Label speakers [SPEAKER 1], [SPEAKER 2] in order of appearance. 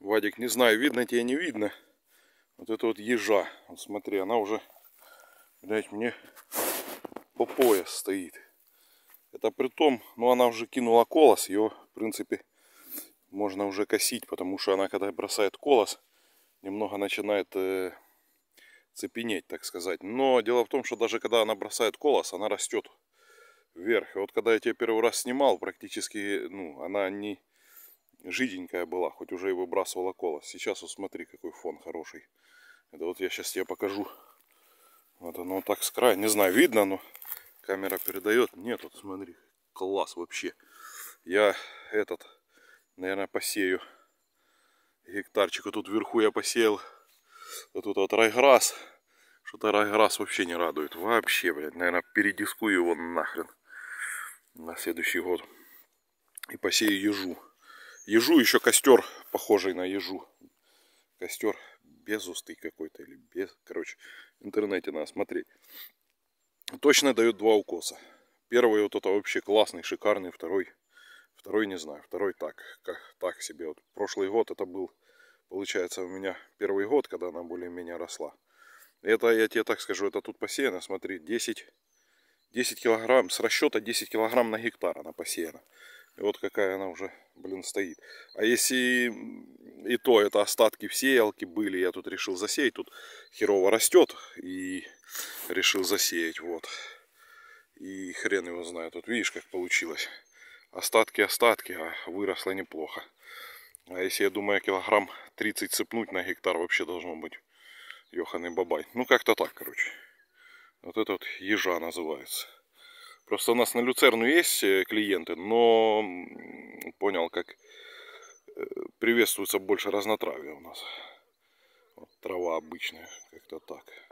[SPEAKER 1] Вадик, не знаю, видно тебе, не видно. Вот это вот ежа. Вот смотри, она уже, блядь, мне по пояс стоит. Это при том, ну она уже кинула колос, ее, в принципе, можно уже косить, потому что она, когда бросает колос, немного начинает э, цепенеть, так сказать. Но дело в том, что даже когда она бросает колос, она растет вверх. И вот когда я тебя первый раз снимал, практически, ну, она не жиденькая была, хоть уже и выбрасывала колос. Сейчас вот смотри, какой фон хороший. Это вот я сейчас тебе покажу. Вот оно так с края, не знаю, видно, но камера передает. Нет, вот смотри, класс вообще. Я этот, наверное, посею гектарчик. Вот тут вверху я посеял вот тут вот райграсс. Что-то райграсс вообще не радует. Вообще, блядь, наверное, передискую его нахрен на следующий год. И посею ежу. Ежу еще костер, похожий на ежу. Костер безустый какой-то или без... Короче, в интернете надо смотреть. Точно дает два укоса. Первый вот это вообще классный, шикарный. Второй, второй не знаю. Второй так, как, так себе. Вот прошлый год это был, получается, у меня первый год, когда она более-менее росла. Это, я тебе так скажу, это тут посеяно, смотри, 10, 10 килограмм, с расчета 10 килограмм на гектар она посеяна. И вот какая она уже, блин, стоит. А если и то, это остатки в были, я тут решил засеять. Тут херово растет и решил засеять, вот. И хрен его знает, тут видишь, как получилось. Остатки, остатки, а выросло неплохо. А если, я думаю, килограмм 30 цепнуть на гектар вообще должно быть. Йохан Бабай. Ну, как-то так, короче. Вот этот вот ежа называется. Просто у нас на Люцерну есть э, клиенты, но понял, как э, приветствуется больше разнотравия у нас. Вот, трава обычная, как-то так.